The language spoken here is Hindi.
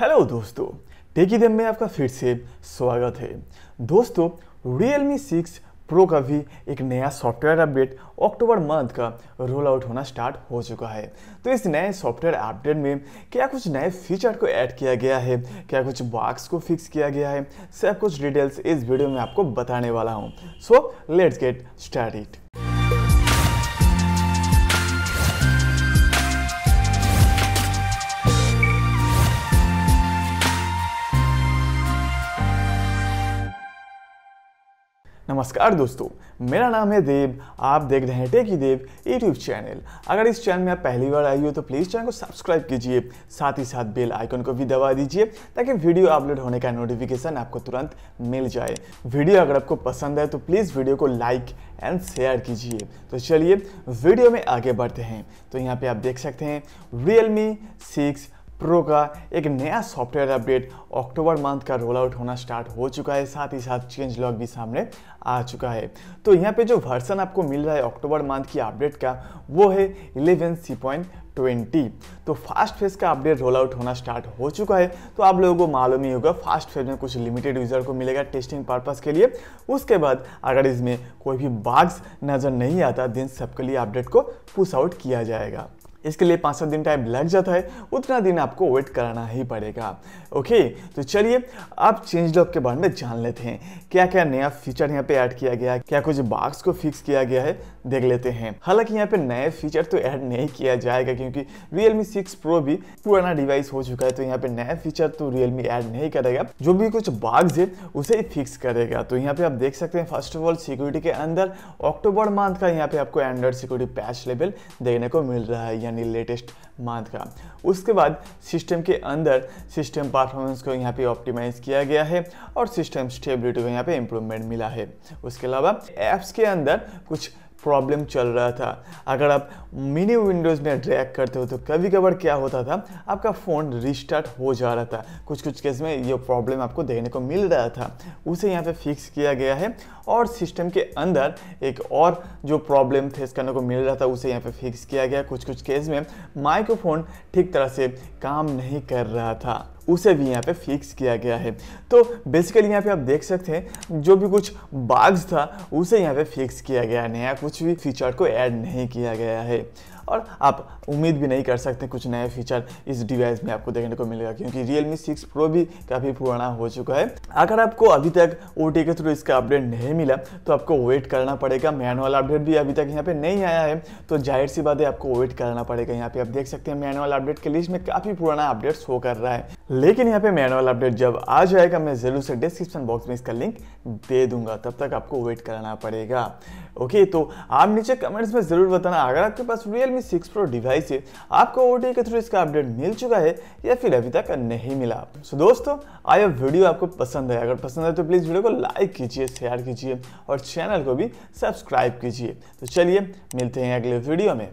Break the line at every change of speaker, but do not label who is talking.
हेलो दोस्तों टेकी देम में आपका फिर से स्वागत है दोस्तों रियल मी सिक्स प्रो का भी एक नया सॉफ्टवेयर अपडेट अक्टूबर मंथ का रोल आउट होना स्टार्ट हो चुका है तो इस नए सॉफ्टवेयर अपडेट में क्या कुछ नए फीचर को ऐड किया गया है क्या कुछ बॉक्स को फिक्स किया गया है सब कुछ डिटेल्स इस वीडियो में आपको बताने वाला हूँ so let's get start it नमस्कार दोस्तों मेरा नाम है देव आप देख रहे हैं टेकी देव यूट्यूब चैनल अगर इस चैनल में आप पहली बार आई हो तो प्लीज़ चैनल को सब्सक्राइब कीजिए साथ ही साथ बेल आइकन को भी दबा दीजिए ताकि वीडियो अपलोड होने का नोटिफिकेशन आपको तुरंत मिल जाए वीडियो अगर आपको पसंद है तो प्लीज़ वीडियो को लाइक एंड शेयर कीजिए तो चलिए वीडियो में आगे बढ़ते हैं तो यहाँ पर आप देख सकते हैं रियल मी सिक्स प्रो का एक नया सॉफ्टवेयर अपडेट अक्टूबर मंथ का रोल आउट होना स्टार्ट हो चुका है साथ ही साथ चेंज लॉग भी सामने आ चुका है तो यहाँ पे जो वर्सन आपको मिल रहा है अक्टूबर मंथ की अपडेट का वो है इलेवन सी पॉइंट ट्वेंटी तो फास्ट फेज का अपडेट रोल आउट होना स्टार्ट हो चुका है तो आप लोगों को मालूम ही होगा फास्ट फेज में कुछ लिमिटेड यूज़र को मिलेगा टेस्टिंग पर्पस के लिए उसके बाद अगर इसमें कोई भी बाग्स नज़र नहीं आता दिन सबके लिए अपडेट को पुश आउट किया जाएगा इसके लिए पाँच सात दिन टाइम लग जाता है उतना दिन आपको वेट कराना ही पड़ेगा ओके तो चलिए आप चेंज लॉक के बारे में जान लेते हैं क्या क्या नया फीचर यहाँ पे ऐड किया गया है क्या कुछ बाग्स को फिक्स किया गया है देख लेते हैं हालांकि यहाँ पे नए फीचर तो ऐड नहीं किया जाएगा क्योंकि Realme 6 Pro भी पुराना डिवाइस हो चुका है तो यहाँ पे नया फीचर तो Realme ऐड नहीं करेगा जो भी कुछ बाग्स है उसे ही फिक्स करेगा तो यहाँ पे आप देख सकते हैं फर्स्ट ऑफ ऑल सिक्योरिटी के अंदर अक्टूबर मंथ का यहाँ पे आपको एंड्रॉइड सिक्योरिटी पैच लेवल देखने को मिल रहा है यानी लेटेस्ट मंथ का उसके बाद सिस्टम के अंदर सिस्टम परफॉर्मेंस को यहाँ पे ऑप्टिमाइज किया गया है और सिस्टम स्टेबिलिटी को यहाँ पे इम्प्रूवमेंट मिला है उसके अलावा एप्स के अंदर कुछ प्रॉब्लम चल रहा था अगर आप मिनी विंडोज़ में ड्रैग करते हो तो कभी कभार क्या होता था आपका फ़ोन रिस्टार्ट हो जा रहा था कुछ कुछ केस में ये प्रॉब्लम आपको देखने को मिल रहा था उसे यहाँ पे फिक्स किया गया है और सिस्टम के अंदर एक और जो प्रॉब्लम फेस करने को मिल रहा था उसे यहाँ पे फिक्स किया गया कुछ कुछ केस में माइक्रोफोन ठीक तरह से काम नहीं कर रहा था उसे भी यहाँ पे फिक्स किया गया है तो बेसिकली यहाँ पे आप देख सकते हैं जो भी कुछ बाग्स था उसे यहाँ पे फिक्स किया गया नया कुछ भी फीचर को ऐड नहीं किया गया है और आप उम्मीद भी नहीं कर सकते कुछ नए फीचर इस डिवाइस में आपको देखने को मिलेगा क्योंकि Realme 6 Pro भी काफ़ी पुराना हो चुका है अगर आपको अभी तक ओ के थ्रू इसका अपडेट नहीं मिला तो आपको वेट करना पड़ेगा मैनुअल अपडेट भी अभी तक यहाँ पे नहीं आया है तो जाहिर सी बात है आपको वेट करना पड़ेगा यहाँ पे आप देख सकते हैं मैनुअल अपडेट के लिस्ट में काफ़ी पुराना अपडेट शो कर रहा है लेकिन यहाँ पे मैनुअल अपडेट जब आ जाएगा मैं ज़रूर से डिस्क्रिप्शन बॉक्स में इसका लिंक दे दूंगा तब तक आपको वेट करना पड़ेगा ओके तो आप नीचे कमेंट्स में ज़रूर बताना अगर आपके पास Realme Redmi six pro devices आपको ओ के थ्रू इसका अपडेट मिल चुका है या फिर अभी तक नहीं मिला सो so, दोस्तों आया वीडियो आपको पसंद है अगर पसंद है तो प्लीज़ वीडियो को लाइक कीजिए शेयर कीजिए और चैनल को भी सब्सक्राइब कीजिए तो चलिए मिलते हैं अगले वीडियो में